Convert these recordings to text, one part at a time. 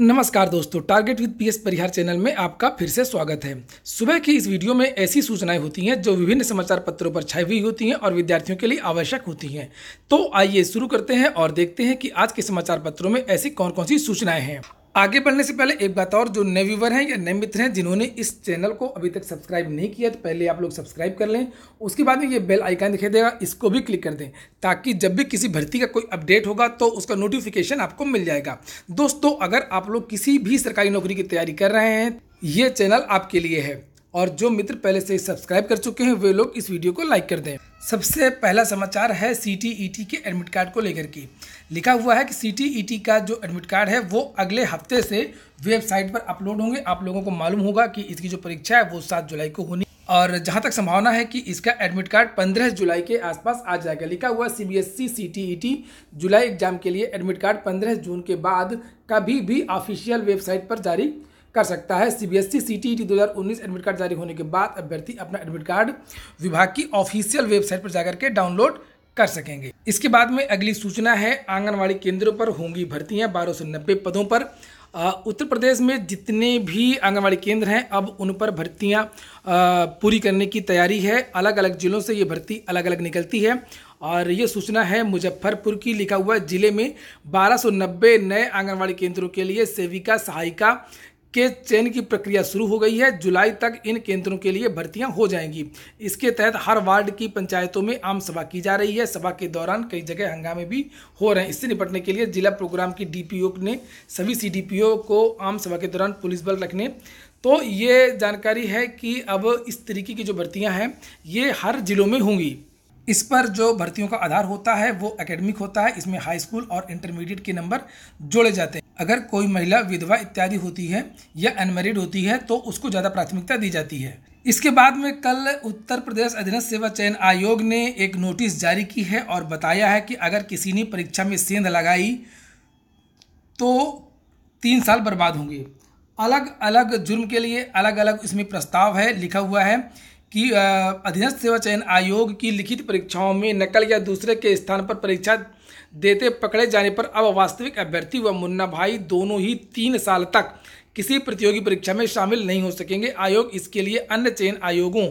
नमस्कार दोस्तों target with PS Parihar channel में आपका फिर से स्वागत है सुबह की इस वीडियो में ऐसी सूचनाएं होती हैं जो विभिन्न समाचार पत्रों पर छाई हुई होती हैं और विद्यार्थियों के लिए आवश्यक होती हैं तो आइए शुरू करते हैं और देखते हैं कि आज के समाचार पत्रों में ऐसी कौन कौन सी सूचनाएं हैं आगे बढ़ने से पहले एक बात और जो नए व्यूवर हैं या नए मित्र हैं जिन्होंने इस चैनल को अभी तक सब्सक्राइब नहीं किया तो पहले आप लोग सब्सक्राइब कर लें उसके बाद में ये बेल आइकन दिखाई देगा इसको भी क्लिक कर दें ताकि जब भी किसी भर्ती का कोई अपडेट होगा तो उसका नोटिफिकेशन आपको मिल जाएगा दोस्तों अगर आप लोग किसी भी सरकारी नौकरी की तैयारी कर रहे हैं ये चैनल आपके लिए है और जो मित्र पहले से सब्सक्राइब कर चुके हैं वे लोग इस वीडियो को लाइक कर दें सबसे पहला समाचार है सी e के एडमिट कार्ड को लेकर के लिखा हुआ है कि सी e का जो एडमिट कार्ड है वो अगले हफ्ते से वेबसाइट पर अपलोड होंगे आप लोगों को मालूम होगा कि इसकी जो परीक्षा है वो सात जुलाई को होनी और जहां तक संभावना है कि इसका एडमिट कार्ड 15 जुलाई के आसपास आ जाएगा लिखा हुआ सी बी एस सी जुलाई एग्जाम के लिए एडमिट कार्ड 15 जून के बाद कभी भी ऑफिशियल वेबसाइट पर जारी कर सकता है सीबीएसई सीटीईटी 2019 एडमिट कार्ड जारी होने के बाद अभ्यर्थी अपना एडमिट कार्ड विभाग की ऑफिशियल वेबसाइट पर जाकर के डाउनलोड कर सकेंगे इसके बाद में अगली सूचना है आंगनवाड़ी केंद्रों पर होंगी भर्तियां बारह सौ नब्बे पदों पर उत्तर प्रदेश में जितने भी आंगनबाड़ी केंद्र हैं अब उन पर भर्तियां पूरी करने की तैयारी है अलग अलग ज़िलों से ये भर्ती अलग अलग निकलती है और ये सूचना है मुजफ्फरपुर की लिखा हुआ जिले में बारह नए आंगनबाड़ी केंद्रों के लिए सेविका सहायिका के चयन की प्रक्रिया शुरू हो गई है जुलाई तक इन केंद्रों के लिए भर्तियां हो जाएंगी इसके तहत हर वार्ड की पंचायतों में आम सभा की जा रही है सभा के दौरान कई जगह हंगामे भी हो रहे हैं इससे निपटने के लिए जिला प्रोग्राम की डीपीओ ने सभी सीडीपीओ को आम सभा के दौरान पुलिस बल रखने तो ये जानकारी है कि अब इस तरीके की जो भर्तियाँ हैं ये हर जिलों में होंगी इस पर जो भर्तियों का आधार होता है वो एकेडमिक होता है इसमें हाई स्कूल और इंटरमीडिएट के नंबर जोड़े जाते हैं अगर कोई महिला विधवा इत्यादि होती है या अनमेरिड होती है तो उसको ज़्यादा प्राथमिकता दी जाती है इसके बाद में कल उत्तर प्रदेश अधीनस्थ सेवा चयन आयोग ने एक नोटिस जारी की है और बताया है कि अगर किसी ने परीक्षा में सेंध लगाई तो तीन साल बर्बाद होंगे अलग अलग जुर्म के लिए अलग अलग इसमें प्रस्ताव है लिखा हुआ है कि अधीनस्थ सेवा चयन आयोग की लिखित परीक्षाओं में नकल या दूसरे के स्थान पर परीक्षा देते पकड़े जाने पर अब वास्तविक अभ्यर्थी व वा मुन्ना भाई दोनों ही तीन साल तक किसी प्रतियोगी परीक्षा में शामिल नहीं हो सकेंगे आयोग इसके लिए अन्य चयन आयोगों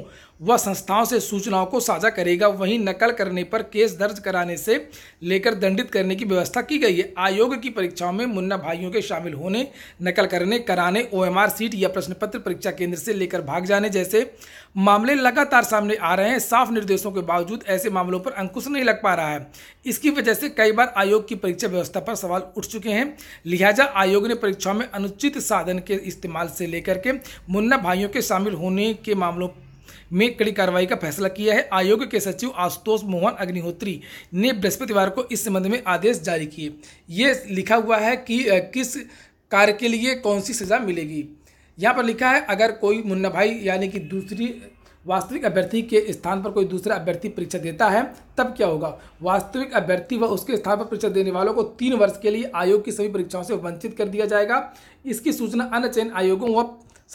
वह संस्थाओं से सूचनाओं को साझा करेगा वहीं नकल करने पर केस दर्ज कराने से लेकर दंडित करने की व्यवस्था की गई है आयोग की परीक्षाओं में मुन्ना भाइयों के शामिल होने नकल करने कराने ओएमआर सीट या प्रश्न पत्र परीक्षा केंद्र से लेकर भाग जाने जैसे मामले लगातार सामने आ रहे हैं साफ निर्देशों के बावजूद ऐसे मामलों पर अंकुश नहीं लग पा रहा है इसकी वजह से कई बार आयोग की परीक्षा व्यवस्था पर सवाल उठ चुके हैं लिहाजा आयोग ने परीक्षाओं में अनुचित साधन के इस्तेमाल से लेकर के मुन्ना भाइयों के शामिल होने के मामलों में कड़ी कार्रवाई का फैसला किया है आयोग के सचिव आशुतोष मोहन अग्निहोत्री ने बृहस्पतिवार को इस संबंध में आदेश जारी किए ये लिखा हुआ है कि किस कार्य के लिए कौन सी सज़ा मिलेगी यहाँ पर लिखा है अगर कोई मुन्ना भाई यानी कि दूसरी वास्तविक अभ्यर्थी के स्थान पर कोई दूसरा अभ्यर्थी परीक्षा देता है तब क्या होगा वास्तविक अभ्यर्थी व वा उसके स्थान पर परीक्षा देने वालों को तीन वर्ष के लिए आयोग की सभी परीक्षाओं से वंचित कर दिया जाएगा इसकी सूचना अन्य चयन आयोगों व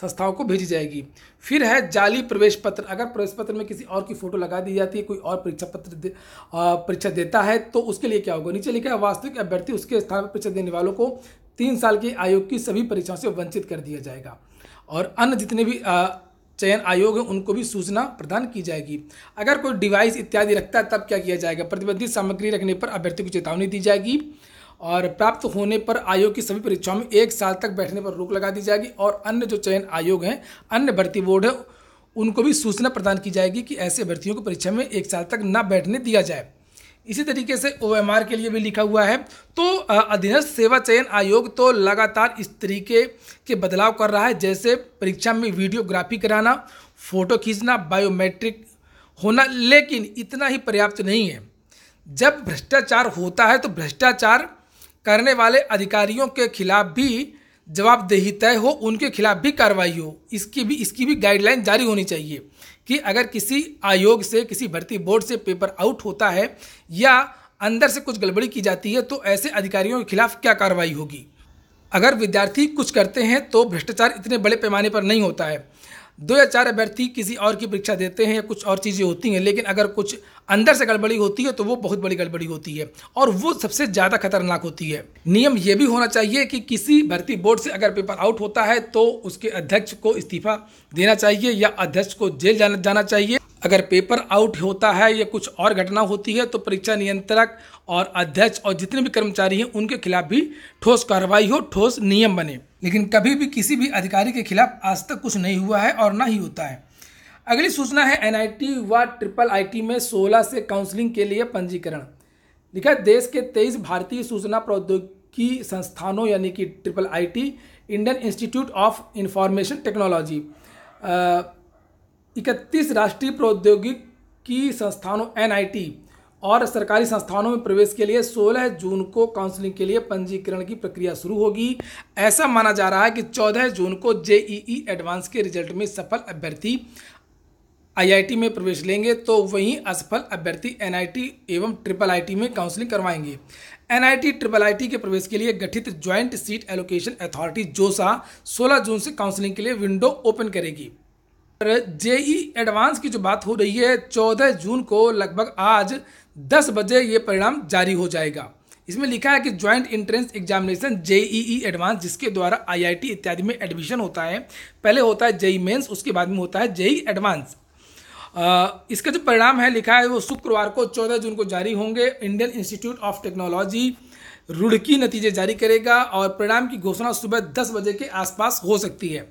संस्थाओं को भेजी जाएगी फिर है जाली प्रवेश पत्र अगर प्रवेश पत्र में किसी और की फ़ोटो लगा दी जाती है कोई और परीक्षा पत्र दे, परीक्षा देता है तो उसके लिए क्या होगा नीचे लिखा है वास्तविक अभ्यर्थी उसके स्थान पर परीक्षा देने वालों को तीन साल के आयोग की सभी परीक्षाओं से वंचित कर दिया जाएगा और अन्य जितने भी आ, चयन आयोग है उनको भी सूचना प्रदान की जाएगी अगर कोई डिवाइस इत्यादि रखता है तब क्या किया जाएगा प्रतिबंधित सामग्री रखने पर अभ्यर्थी को चेतावनी दी जाएगी और प्राप्त होने पर आयोग की सभी परीक्षाओं में एक साल तक बैठने पर रोक लगा दी जाएगी और अन्य जो चयन आयोग हैं अन्य भर्ती बोर्ड है उनको भी सूचना प्रदान की जाएगी कि ऐसे भर्तियों को परीक्षा में एक साल तक न बैठने दिया जाए इसी तरीके से ओ के लिए भी लिखा हुआ है तो अधीनस्थ सेवा चयन आयोग तो लगातार इस तरीके के बदलाव कर रहा है जैसे परीक्षा में वीडियोग्राफी कराना फ़ोटो खींचना बायोमेट्रिक होना लेकिन इतना ही पर्याप्त नहीं है जब भ्रष्टाचार होता है तो भ्रष्टाचार करने वाले अधिकारियों के खिलाफ भी जवाबदेही तय हो उनके खिलाफ भी कार्रवाई हो इसकी भी इसकी भी गाइडलाइन जारी होनी चाहिए कि अगर किसी आयोग से किसी भर्ती बोर्ड से पेपर आउट होता है या अंदर से कुछ गड़बड़ी की जाती है तो ऐसे अधिकारियों के खिलाफ क्या कार्रवाई होगी अगर विद्यार्थी कुछ करते हैं तो भ्रष्टाचार इतने बड़े पैमाने पर नहीं होता है दो या चार अभ्यर्थी किसी और की परीक्षा देते हैं या कुछ और चीज़ें होती हैं लेकिन अगर कुछ अंदर से गड़बड़ी होती है तो वो बहुत बड़ी गड़बड़ी होती है और वो सबसे ज़्यादा खतरनाक होती है नियम ये भी होना चाहिए कि किसी भर्ती बोर्ड से अगर पेपर आउट होता है तो उसके अध्यक्ष को इस्तीफा देना चाहिए या अध्यक्ष को जेल जाना जाना चाहिए अगर पेपर आउट होता है या कुछ और घटना होती है तो परीक्षा नियंत्रक और अध्यक्ष और जितने भी कर्मचारी हैं उनके खिलाफ भी ठोस कार्रवाई हो ठोस नियम बने लेकिन कभी भी किसी भी अधिकारी के खिलाफ आज तक कुछ नहीं हुआ है और ना ही होता है अगली सूचना है एनआईटी व ट्रिपल आईटी में 16 से काउंसलिंग के लिए पंजीकरण लिखा देश के 23 भारतीय सूचना प्रौद्योगिकी संस्थानों यानी कि triple IT Indian institute of information technology इकतीस राष्ट्रीय प्रौद्योगिकी संस्थानों एन और सरकारी संस्थानों में प्रवेश के लिए 16 जून को काउंसलिंग के लिए पंजीकरण की प्रक्रिया शुरू होगी ऐसा माना जा रहा है कि 14 जून को जेईई एडवांस के रिजल्ट में सफल अभ्यर्थी आईआईटी में प्रवेश लेंगे तो वहीं असफल अभ्यर्थी एनआईटी एवं ट्रिपल आईटी में काउंसलिंग करवाएंगे एनआईटी ट्रिपल आईटी के प्रवेश के लिए गठित ज्वाइंट सीट एलोकेशन अथॉरिटी जोसा 16 जून से काउंसलिंग के लिए विंडो ओपन करेगी जेई एडवांस की जो बात हो रही है चौदह जून को लगभग आज दस बजे ये परिणाम जारी हो जाएगा इसमें लिखा है कि joint entrance examination JEE advance जिसके द्वारा आईआईटी इत्यादि में एडमिशन होता है पहले होता है जेई मेंस उसके बाद में होता है जेई एडवांस इसका जो परिणाम है लिखा है वो शुक्रवार को 14 जून को जारी होंगे Indian institute of technology Roorkee नतीजे जारी करेगा और परिणाम की घोषणा सुबह दस बजे के आसपास हो सकती है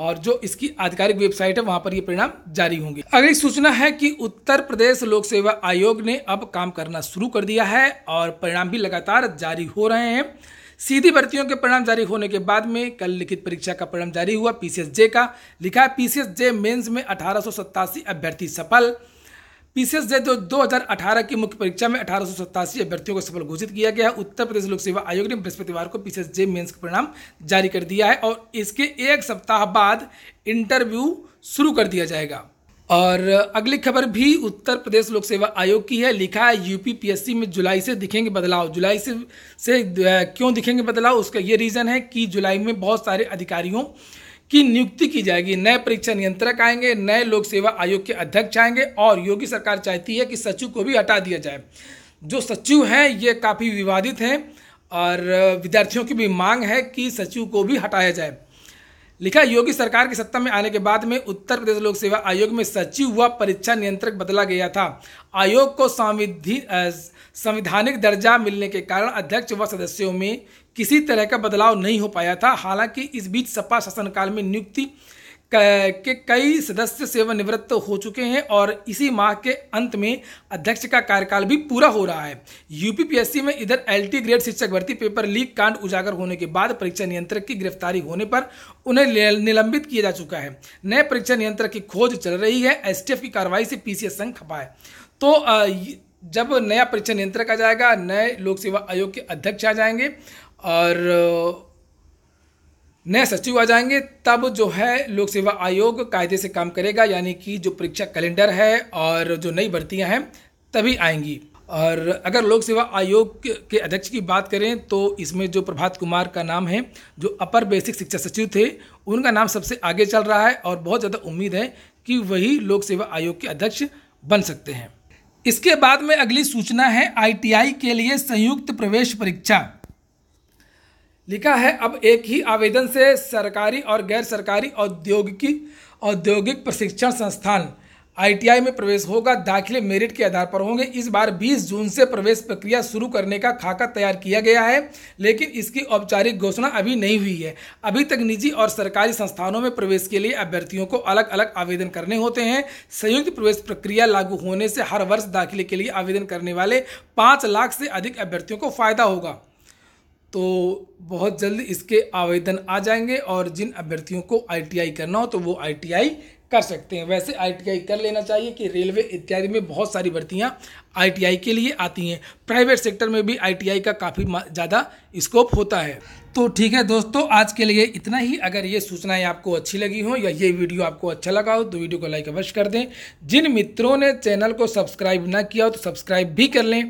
और जो इसकी आधिकारिक वेबसाइट है वहां पर ये परिणाम जारी होंगे अगली सूचना है कि उत्तर प्रदेश लोक सेवा आयोग ने अब काम करना शुरू कर दिया है और परिणाम भी लगातार जारी हो रहे हैं सीधी भर्तियों के परिणाम जारी होने के बाद में कल लिखित परीक्षा का परिणाम जारी हुआ पीसीएस जे का लिखा है पीसीएस जे मेन्स में अठारह अभ्यर्थी सफल पीसीएस जे दो, अठारह की मुख्य परीक्षा में अठारह सौ अभ्यर्थियों को सफल घोषित किया गया है उत्तर प्रदेश लोक सेवा आयोग ने बृहस्पतिवार को पीसीएस जे मेन्स का परिणाम जारी कर दिया है और इसके एक सप्ताह बाद इंटरव्यू शुरू कर दिया जाएगा और अगली खबर भी उत्तर प्रदेश लोक सेवा आयोग की है लिखा है यूपी में जुलाई से दिखेंगे बदलाव जुलाई से से क्यों दिखेंगे बदलाव उसका ये रीज़न है कि जुलाई में बहुत सारे अधिकारियों की नियुक्ति की जाएगी नए परीक्षा नियंत्रक आएंगे नए लोक सेवा आयोग के अध्यक्ष आएंगे और योगी सरकार चाहती है कि सचिव को भी हटा दिया जाए जो सचिव हैं ये काफ़ी विवादित हैं और विद्यार्थियों की भी मांग है कि सचिव को भी हटाया जाए लिखा योगी सरकार की सत्ता में आने के बाद में उत्तर प्रदेश लोक सेवा आयोग में सचिव व परीक्षा नियंत्रक बदला गया था आयोग को संविधानिक दर्जा मिलने के कारण अध्यक्ष व सदस्यों में किसी तरह का बदलाव नहीं हो पाया था हालांकि इस बीच सपा शासनकाल में नियुक्ति के कई सदस्य सेवानिवृत्त हो चुके हैं और इसी माह के अंत में अध्यक्ष का कार्यकाल भी पूरा हो रहा है यूपीपीएससी में इधर एल ग्रेड शिक्षक भर्ती पेपर लीक कांड उजागर होने के बाद परीक्षा नियंत्रक की गिरफ्तारी होने पर उन्हें निलंबित किया जा चुका है नए परीक्षा नियंत्रक की खोज चल रही है एस की कार्रवाई से पीसीएस संघ खपाए तो जब नया परीक्षा नियंत्रक आ जाएगा नए लोक सेवा आयोग के अध्यक्ष आ जाएंगे और नए सचिव आ जाएंगे तब जो है लोक सेवा आयोग कायदे से काम करेगा यानी कि जो परीक्षा कैलेंडर है और जो नई भर्तियां हैं तभी आएंगी और अगर लोक सेवा आयोग के अध्यक्ष की बात करें तो इसमें जो प्रभात कुमार का नाम है जो अपर बेसिक शिक्षा सचिव थे उनका नाम सबसे आगे चल रहा है और बहुत ज़्यादा उम्मीद है कि वही लोक सेवा आयोग के अध्यक्ष बन सकते हैं इसके बाद में अगली सूचना है आईटीआई के लिए संयुक्त प्रवेश परीक्षा लिखा है अब एक ही आवेदन से सरकारी और गैर सरकारी औद्योगिकी औद्योगिक प्रशिक्षण संस्थान आईटीआई में प्रवेश होगा दाखिले मेरिट के आधार पर होंगे इस बार 20 जून से प्रवेश प्रक्रिया शुरू करने का खाका तैयार किया गया है लेकिन इसकी औपचारिक घोषणा अभी नहीं हुई है अभी तक निजी और सरकारी संस्थानों में प्रवेश के लिए अभ्यर्थियों को अलग अलग आवेदन करने होते हैं संयुक्त प्रवेश प्रक्रिया लागू होने से हर वर्ष दाखिले के लिए आवेदन करने वाले पाँच लाख से अधिक अभ्यर्थियों को फायदा होगा तो बहुत जल्द इसके आवेदन आ जाएंगे और जिन अभ्यर्थियों को आईटीआई करना हो तो वो आईटीआई कर सकते हैं वैसे आईटीआई कर लेना चाहिए कि रेलवे इत्यादि में बहुत सारी भर्तियाँ आईटीआई के लिए आती हैं प्राइवेट सेक्टर में भी आईटीआई का काफ़ी ज़्यादा स्कोप होता है तो ठीक है दोस्तों आज के लिए इतना ही अगर ये सूचनाएं आपको अच्छी लगी हो या ये वीडियो आपको अच्छा लगा हो तो वीडियो को लाइक अवश्य कर दें जिन मित्रों ने चैनल को सब्सक्राइब ना किया हो तो सब्सक्राइब भी कर लें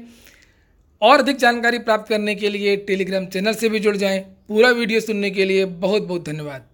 और अधिक जानकारी प्राप्त करने के लिए टेलीग्राम चैनल से भी जुड़ जाएं पूरा वीडियो सुनने के लिए बहुत बहुत धन्यवाद